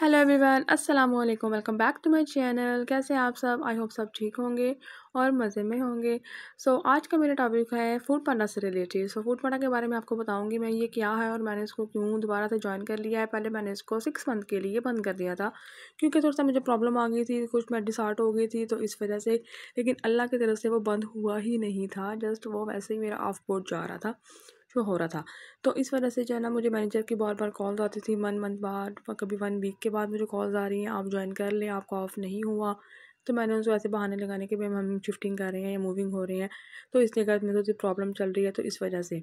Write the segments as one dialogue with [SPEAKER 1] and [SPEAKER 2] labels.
[SPEAKER 1] hello everyone अस्सलाम वालेकुम welcome back to my channel कैसे आप सब आई होप सब ठीक होंगे और मज़े में होंगे सो so, आज का मेरा टॉपिक है फूड पांडा से रिलेटेड सो फूड पांडा के बारे में आपको बताऊंगी मैं ये क्या है और मैंने इसको क्यों दोबारा से ज्वाइन कर लिया है पहले मैंने इसको सिक्स मंथ के लिए बंद कर दिया था क्योंकि थोड़ा सा मुझे प्रॉब्लम आ गई थी कुछ मैं डिसार्ट हो गई थी तो इस वजह से लेकिन अल्लाह की तरफ से वो बंद हुआ ही नहीं था जस्ट वो वैसे ही मेरा ऑफ बोर्ड जा रहा था जो हो रहा था तो इस वजह से जो है ना मुझे मैनेजर की बार बार कॉल्स आती थी वन मंथ बाद कभी वन वीक के बाद मुझे कॉल्स आ रही हैं आप ज्वाइन कर लें आपका ऑफ नहीं हुआ तो मैंने उनको ऐसे बहाने लगाने के भाई हम शिफ्टिंग कर रहे हैं या मूविंग हो रहे हैं तो इसलिए घर मेरे थोड़ी प्रॉब्लम चल रही है तो इस वजह से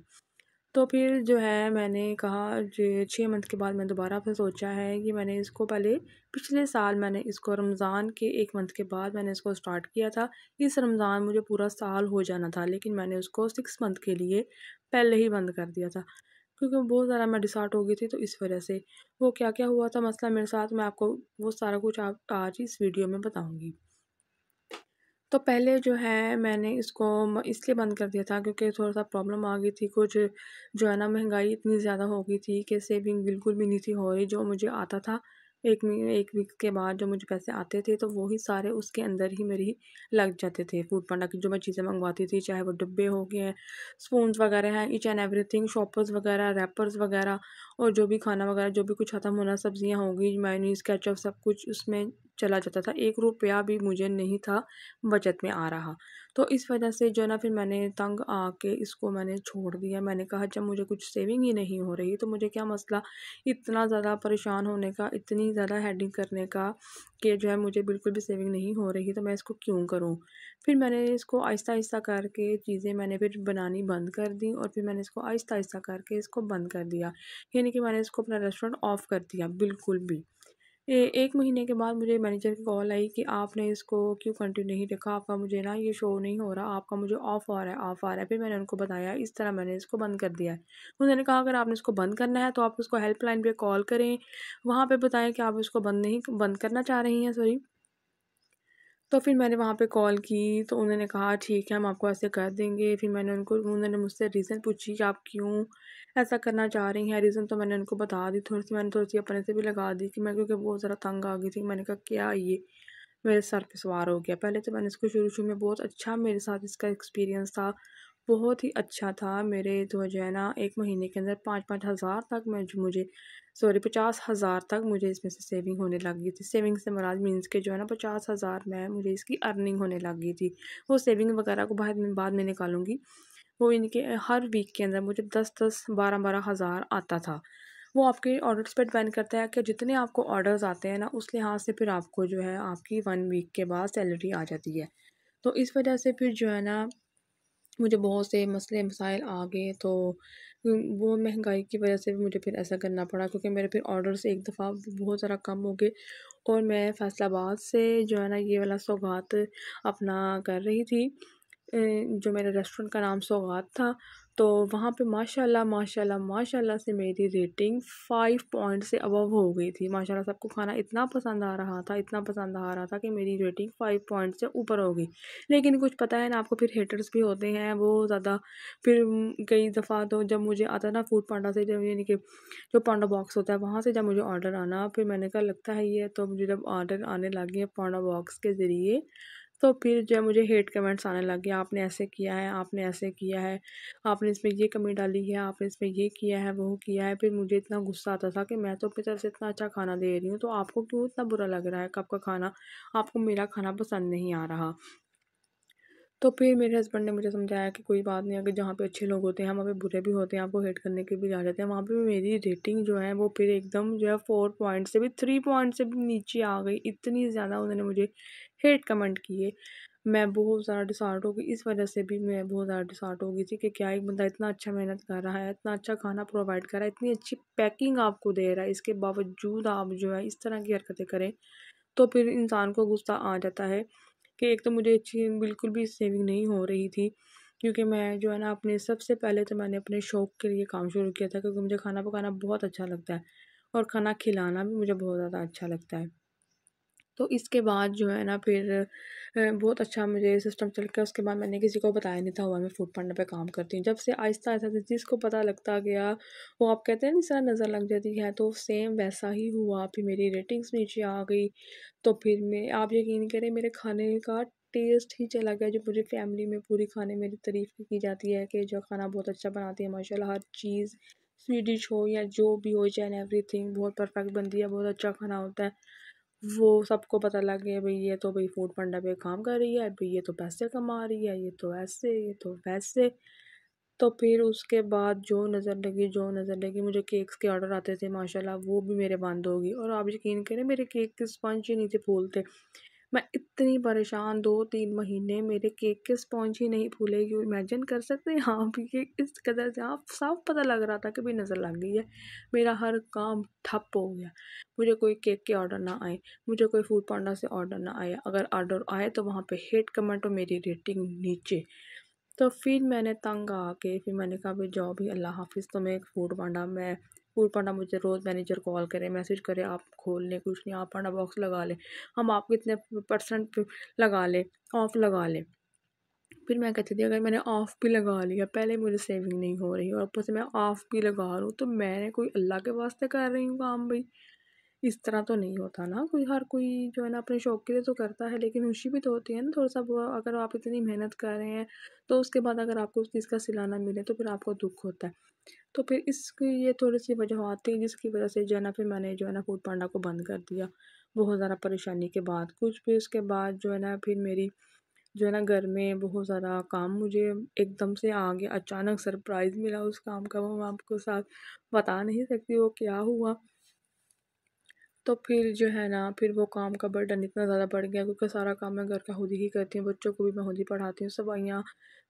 [SPEAKER 1] तो फिर जो है मैंने कहा जो छः मंथ के बाद मैं दोबारा फिर सोचा है कि मैंने इसको पहले पिछले साल मैंने इसको रमज़ान के एक मंथ के बाद मैंने इसको स्टार्ट किया था इस रमज़ान मुझे पूरा साल हो जाना था लेकिन मैंने उसको सिक्स मंथ के लिए पहले ही बंद कर दिया था क्योंकि बहुत ज़्यादा मैं डिसार्ट हो गई थी तो इस वजह से वो क्या क्या हुआ था मसला मेरे साथ मैं आपको वो सारा कुछ आप आज इस वीडियो में बताऊँगी तो पहले जो है मैंने इसको इसलिए बंद कर दिया था क्योंकि थोड़ा सा प्रॉब्लम आ गई थी कुछ जो है ना महंगाई इतनी ज़्यादा हो गई थी कि सेविंग बिल्कुल भी नहीं थी हो रही जो मुझे आता था एक एक वीक के बाद जो मुझे पैसे आते थे तो वही सारे उसके अंदर ही मेरी लग जाते थे फूड पांडा की जो मैं चीज़ें मंगवाती थी चाहे वो डब्बे हो गए हैं स्पून वगैरह हैं ईच एंड एवरीथिंग शॉपर्स वगैरह रैपर्स वगैरह और जो भी खाना वगैरह जो भी कुछ खत्म होना सब्जियां होंगी मैनीस कैचअप सब कुछ उसमें चला जाता था एक रुपया भी मुझे नहीं था बचत में आ रहा तो इस वजह से जो है ना फिर मैंने तंग आके इसको मैंने छोड़ दिया मैंने कहा जब मुझे कुछ सेविंग ही नहीं हो रही तो मुझे क्या मसला इतना ज़्यादा परेशान होने का इतनी ज़्यादा हेडिंग करने का कि जो है मुझे बिल्कुल भी सेविंग नहीं हो रही तो मैं इसको क्यों करूँ फिर मैंने इसको आहिस्ता आहिस्ता करके चीज़ें मैंने फिर बनानी बंद कर दी और फिर मैंने इसको आहिस्ता आहिस्ता करके इसको बंद कर दिया यानी कि मैंने इसको अपना रेस्टोरेंट ऑफ़ कर दिया बिल्कुल भी एक महीने के बाद मुझे मैनेजर की कॉल आई कि आपने इसको क्यों कंटिन्यू नहीं रखा आपका मुझे ना ये शो नहीं हो रहा आपका मुझे ऑफ़ आ रहा है ऑफ़ आ रहा है फिर मैंने उनको बताया इस तरह मैंने इसको बंद कर दिया है उन्होंने कहा अगर आपने इसको बंद करना है तो आप उसको हेल्पलाइन पे कॉल करें वहाँ पे बताएं कि आप इसको बंद नहीं बंद करना चाह रही हैं सॉरी तो फिर मैंने वहाँ पे कॉल की तो उन्होंने कहा ठीक है हम आपको ऐसे कर देंगे फिर मैंने उनको उन्होंने मुझसे रीज़न पूछी कि आप क्यों ऐसा करना चाह रही हैं रीज़न तो मैंने उनको बता दी थोड़ी सी मैंने थोड़ी सी अपने से भी लगा दी कि मैं क्योंकि बहुत ज़्यादा तंग आ गई थी मैंने कहा क्या ये मेरे सर पे सवार हो गया पहले तो मैंने इसको शुरू शुरू में बहुत अच्छा मेरे साथ इसका एक्सपीरियंस था बहुत ही अच्छा था मेरे तो जो है ना एक महीने के अंदर पाँच पाँच हज़ार तक मैं मुझे सॉरी पचास हज़ार तक मुझे इसमें से सेविंग होने लग गई थी सेविंग से मराज मीन्स के जो है ना पचास हज़ार में मुझे इसकी अर्निंग होने लग गई थी वो सेविंग वगैरह को बाद में बाद में निकालूंगी वो इनके हर वीक के अंदर मुझे दस दस बारह बारह हज़ार आता था वो आपके ऑर्डर्स पर डिपेंड करता है कि जितने आपको ऑर्डर्स आते हैं ना उस लिहाज से फिर आपको जो है आपकी वन वीक के बाद सैलरी आ जाती है तो इस वजह से फिर जो है ना मुझे बहुत से मसले मसाइल आ गए तो वो महंगाई की वजह से भी मुझे फिर ऐसा करना पड़ा क्योंकि मेरे फिर ऑर्डर्स एक दफ़ा बहुत ज़रा कम हो गए और मैं फैसलाबाद से जो है ना ये वाला सौगात अपना कर रही थी जो मेरे रेस्टोरेंट का नाम सौगात था तो वहाँ पे माशाल्लाह माशाल्लाह माशाल्लाह से मेरी रेटिंग फ़ाइव पॉइंट से अबव हो गई थी माशाल्लाह सबको खाना इतना पसंद आ रहा था इतना पसंद आ रहा था कि मेरी रेटिंग फ़ाइव पॉइंट से ऊपर हो गई लेकिन कुछ पता है ना आपको फिर हेटर्स भी होते हैं वो ज़्यादा फिर कई दफ़ा तो जब मुझे आता ना फूड पांडा से जब यानी कि जो पांडा बॉक्स होता है वहाँ से जब मुझे ऑर्डर आना फिर मैंने कहा लगता है ये तो मुझे जब ऑर्डर आने लगे पांडा बॉक्स के ज़रिए तो फिर जो है मुझे हेट कमेंट्स आने लग गए आपने ऐसे किया है आपने ऐसे किया है आपने इसमें ये कमी डाली है आपने इसमें ये किया है वो किया है फिर मुझे इतना गुस्सा आता था कि मैं तो अपनी तरफ से इतना अच्छा खाना दे रही हूँ तो आपको क्यों इतना बुरा लग रहा है कब का खाना आपको मेरा खाना पसंद नहीं आ रहा तो फिर मेरे हस्बैंड ने मुझे समझाया कि कोई बात नहीं अगर जहाँ पे अच्छे लोग होते हैं वहाँ पे बुरे भी होते हैं आपको हेट करने के भी जा जाते हैं वहाँ पे मेरी रेटिंग जो है वो फिर एकदम जो है फोर पॉइंट से भी थ्री पॉइंट से भी नीचे आ गई इतनी ज़्यादा उन्होंने मुझे हेट कमेंट किए मैं बहुत ज़्यादा डिसार्ट हो गई इस वजह से भी मैं बहुत ज़्यादा डिसार्ट हो गई थी कि क्या एक बंदा इतना अच्छा मेहनत कर रहा है इतना अच्छा खाना प्रोवाइड कर रहा है इतनी अच्छी पैकिंग आपको दे रहा है इसके बावजूद आप जो है इस तरह की हरकतें करें तो फिर इंसान को गुस्सा आ जाता है कि एक तो मुझे अच्छी बिल्कुल भी सेविंग नहीं हो रही थी क्योंकि मैं जो है ना अपने सबसे पहले तो मैंने अपने शौक़ के लिए काम शुरू किया था क्योंकि मुझे खाना पकाना बहुत अच्छा लगता है और खाना खिलाना भी मुझे बहुत ज़्यादा अच्छा लगता है तो इसके बाद जो है ना फिर बहुत अच्छा मुझे सिस्टम चल गया उसके बाद मैंने किसी को बताया नहीं था हुआ मैं फूड पांडा पे काम करती हूँ जब से आहिस्ता आहिस्ता जिसको पता लगता गया वो आप कहते हैं ना सर नज़र लग जाती है तो सेम वैसा ही हुआ फिर मेरी रेटिंग्स नीचे आ गई तो फिर मैं आप यकीन करें मेरे खाने का टेस्ट ही चला गया जो पूरी फैमिली में पूरी खाने मेरी तारीफ़ की जाती है कि जो खाना बहुत अच्छा बनाती है माशाल्लाह हर चीज़ स्वीट डिश हो या जो भी हो चाहे एवरीथिंग बहुत परफेक्ट बनती है बहुत अच्छा खाना होता है वो सबको पता लग गया भाई ये तो भाई फूड पंडा पे काम कर रही है भाई ये तो पैसे कमा रही है ये तो ऐसे ये तो वैसे तो फिर उसके बाद जो नज़र लगी जो नज़र लगी मुझे केक्स के ऑर्डर आते थे माशाल्लाह वो भी मेरे बंद होगी और आप यकीन करें मेरे केक के स्पंज ही नहीं थे फूलते मैं इतनी परेशान दो तीन महीने मेरे केक के स्पॉन्ज ही नहीं फूले यू इमेजिन कर सकते हैं हाँ भी ये इस कदर से आप साफ पता लग रहा था कि भी नज़र लग गई है मेरा हर काम ठप हो गया मुझे कोई केक के ऑर्डर ना आए मुझे कोई फूड पांडा से ऑर्डर ना आया अगर ऑर्डर आए तो वहाँ पे हेट कमेंट और मेरी रेटिंग नीचे तो फिर मैंने तंग आके फिर मैंने कहा भाई जॉब ही अल्लाह हाफिज़ तो मैं एक फूड पांडा मैं पांडा मुझे रोज़ मैनेजर कॉल करे मैसेज करे आप खोल लें कुछ नहीं आप पांडा बॉक्स लगा लें हम आपको इतने परसेंट लगा लें ऑफ़ लगा लें फिर मैं कहती थी अगर मैंने ऑफ़ भी लगा लिया पहले मुझे सेविंग नहीं हो रही और ऊपर से तो मैं ऑफ़ भी लगा रहा हूँ तो मैंने कोई अल्लाह के वास्ते कर रही हूँ काम भाई इस तरह तो नहीं होता ना कोई हर कोई जो है ना अपने शौक़ के लिए तो करता है लेकिन खुशी भी तो होती है ना थोड़ा सा अगर आप इतनी मेहनत कर रहे हैं तो उसके बाद अगर आपको उस चीज़ का सिलाना मिले तो फिर आपको दुख होता है तो फिर इसकी ये थोड़ी सी वजह आती है जिसकी वजह से जो है ना फिर मैंने जो है ना फूड पांडा को बंद कर दिया बहुत ज़्यादा परेशानी के बाद कुछ भी उसके बाद जो है ना फिर मेरी जो है ना घर में बहुत सारा काम मुझे एकदम से आ गया अचानक सरप्राइज़ मिला उस काम का मैं आपको साथ बता नहीं सकती वो क्या हुआ तो फिर जो है ना फिर वो काम का बर्डन इतना ज़्यादा बढ़ गया क्योंकि सारा काम मैं घर का खुद ही करती हूँ बच्चों को भी मैं खुद ही पढ़ाती हूँ सफाइयाँ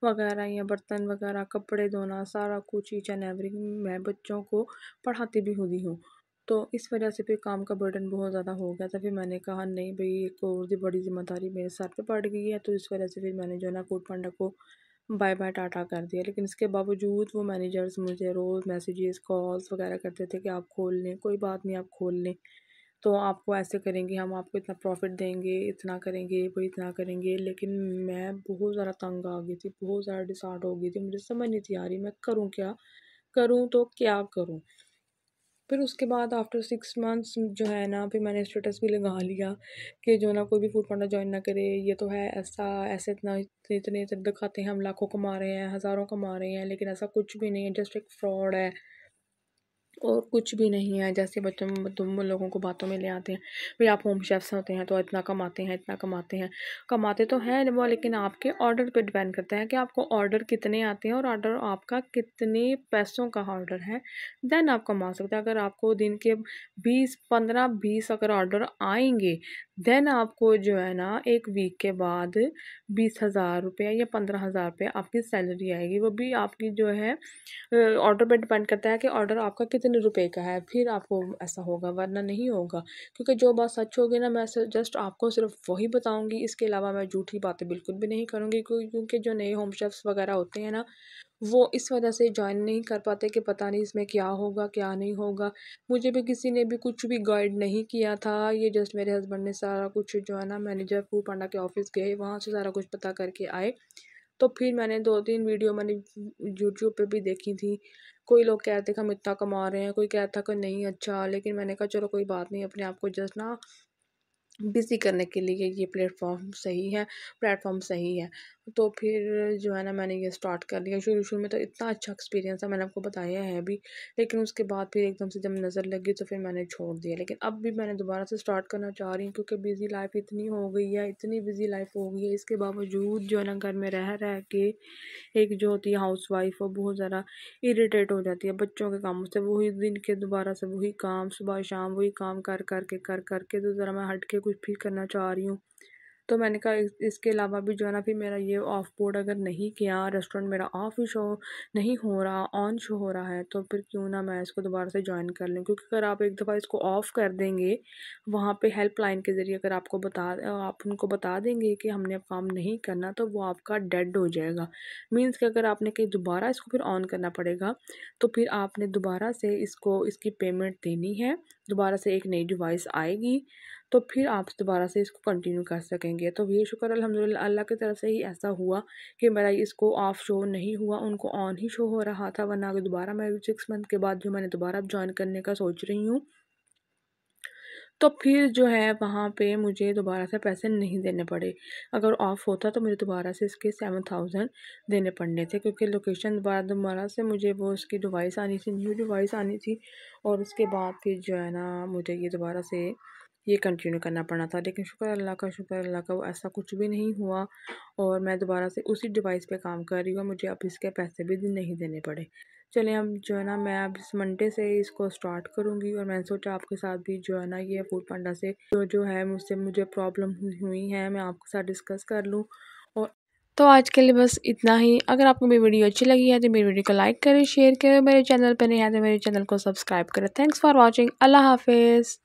[SPEAKER 1] वगैरह या बर्तन वगैरह कपड़े धोना सारा कुछ ईच एंड एवरी मैं बच्चों को पढ़ाती भी खुद ही हूँ तो इस वजह से फिर काम का बर्डन बहुत ज़्यादा हो गया था फिर मैंने कहा नहीं भाई एक तो और भी बड़ी जिम्मेदारी मेरे सर पर पड़ गई है तो इस वजह से फिर मैंने जो है ना कोट पांडा को बाय बाय टाटा कर दिया लेकिन इसके बावजूद वो मैनेजर्स मुझे रोज़ मैसेजेस कॉल्स वगैरह करते थे कि आप खोल लें कोई बात नहीं आप खोल लें तो आपको ऐसे करेंगे हम आपको इतना प्रॉफ़िट देंगे इतना करेंगे वो इतना करेंगे लेकिन मैं बहुत ज़्यादा तंग आ गई थी बहुत ज़्यादा डिसार्ट हो गई थी मुझे समझ नहीं थी आ रही मैं करूँ क्या करूँ तो क्या करूँ फिर उसके बाद आफ्टर सिक्स मंथ्स जो है ना फिर मैंने स्टेटस भी लगा लिया कि जो ना कोई भी फूड पांडा ज्वाइन ना करे ये तो है ऐसा ऐसे इतना इतने इतने दिखाते हैं हम लाखों कमा रहे हैं हज़ारों कमा रहे हैं लेकिन ऐसा कुछ भी नहीं है जस्ट एक फ्रॉड है और कुछ भी नहीं है जैसे बच्चों तुम लोगों को बातों में ले आते हैं भाई आप होम शेफ्स होते हैं तो इतना कमाते हैं इतना कमाते हैं कमाते तो हैं वो लेकिन आपके ऑर्डर पे डिपेंड करता है कि आपको ऑर्डर कितने आते हैं और ऑर्डर आपका कितने पैसों का ऑर्डर है देन आप कमा सकते हैं अगर आपको दिन के बीस पंद्रह बीस अगर ऑर्डर आएंगे देन आपको जो है ना एक वीक के बाद बीस हज़ार रुपये या पंद्रह हज़ार रुपये आपकी सैलरी आएगी वो भी आपकी जो है ऑर्डर पे डिपेंड करता है कि ऑर्डर आपका कितने रुपए का है फिर आपको ऐसा होगा वरना नहीं होगा क्योंकि जो बात सच होगी ना मैं जस्ट आपको सिर्फ वही बताऊँगी इसके अलावा मैं झूठी बातें बिल्कुल भी नहीं करूँगी क्योंकि जो नए होम शेफ्स वगैरह होते हैं ना वो इस वजह से ज्वाइन नहीं कर पाते कि पता नहीं इसमें क्या होगा क्या नहीं होगा मुझे भी किसी ने भी कुछ भी गाइड नहीं किया था ये जस्ट मेरे हस्बैंड ने सारा कुछ जो है ना मैनेजर फू पांडा के ऑफिस गए वहाँ से सारा कुछ पता करके आए तो फिर मैंने दो तीन वीडियो मैंने यूट्यूब पे भी देखी थी कोई लोग कहते कि हम इतना कमा रहे हैं कोई कहता कि नहीं अच्छा लेकिन मैंने कहा चलो कोई बात नहीं अपने आप को जस्ट ना बिज़ी करने के लिए ये प्लेटफॉर्म सही है प्लेटफॉर्म सही है तो फिर जो है ना मैंने ये स्टार्ट कर लिया शुरू शुरू में तो इतना अच्छा एक्सपीरियंस था मैंने आपको बताया है भी लेकिन उसके बाद फिर एकदम से जब नज़र लगी तो फिर मैंने छोड़ दिया लेकिन अब भी मैंने दोबारा से स्टार्ट करना चाह रही हूँ क्योंकि बिज़ी लाइफ इतनी हो गई है इतनी बिज़ी लाइफ हो गई है इसके बावजूद जो है ना घर में रह रह के एक जो होती है हाउस वाइफ वो बहुत ज़्यादा इरीटेट हो जाती है बच्चों के कामों से वही दिन के दोबारा से वही काम सुबह शाम वही काम कर कर के कर कर के तो ज़रा मैं हट के कुछ भी करना चाह रही हूँ तो मैंने कहा इसके अलावा भी जो है ना फिर मेरा ये ऑफ बोर्ड अगर नहीं किया रेस्टोरेंट मेरा ऑफ ही शो नहीं हो रहा ऑन शो हो रहा है तो फिर क्यों ना मैं इसको दोबारा से ज्वाइन कर लूँ क्योंकि अगर आप एक दफ़ा इसको ऑफ़ कर देंगे वहाँ पे हेल्पलाइन के ज़रिए अगर आपको बता आप उनको बता देंगे कि हमने अब काम नहीं करना तो वो आपका डेड हो जाएगा मीन्स कि अगर आपने कहीं दोबारा इसको फिर ऑन करना पड़ेगा तो फिर आपने दोबारा से इसको इसकी पेमेंट देनी है दोबारा से एक नई डिवाइस आएगी तो फिर आप दोबारा से इसको कंटिन्यू कर सकेंगे तो ये शुक्र अलहमदिल्ला अल्लाह की तरफ से ही ऐसा हुआ कि मेरा इसको ऑफ शो नहीं हुआ उनको ऑन ही शो हो रहा था वरना अगर दोबारा मैं सिक्स मंथ के बाद जो मैंने दोबारा ज्वाइन करने का सोच रही हूँ तो फिर जो है वहाँ पे मुझे दोबारा से पैसे नहीं देने पड़े अगर ऑफ़ होता तो मुझे दोबारा से इसके सेवन थाउजेंड देने पड़ने थे क्योंकि लोकेशन दोबारा दोबारा से मुझे वो उसकी डिवाइस आनी थी न्यू डिवाइस आनी थी और उसके बाद फिर जो है ना मुझे ये दोबारा से ये कंटिन्यू करना पड़ा था लेकिन शुक्र अल्लाह का शुक्र अल्लाह का ऐसा कुछ भी नहीं हुआ और मैं दोबारा से उसी डिवाइस पे काम कर रही हूँ मुझे अब इसके पैसे भी नहीं देने पड़े चले अब जो है ना मैं अब इस मंडे से इसको स्टार्ट करूँगी और मैंने सोचा आपके साथ भी जो है ना ये फूड पांडा से जो जो है मुझसे मुझे प्रॉब्लम हुई है मैं आपके साथ डिस्कस कर लूँ और तो आज के लिए बस इतना ही अगर आपको मेरी वीडियो अच्छी लगी है तो मेरी वीडियो को लाइक करें शेयर करें मेरे चैनल पर नहीं है तो मेरे चैनल को सब्सक्राइब करें थैंक्स फॉर वॉचिंग अल्लाह हाफिज़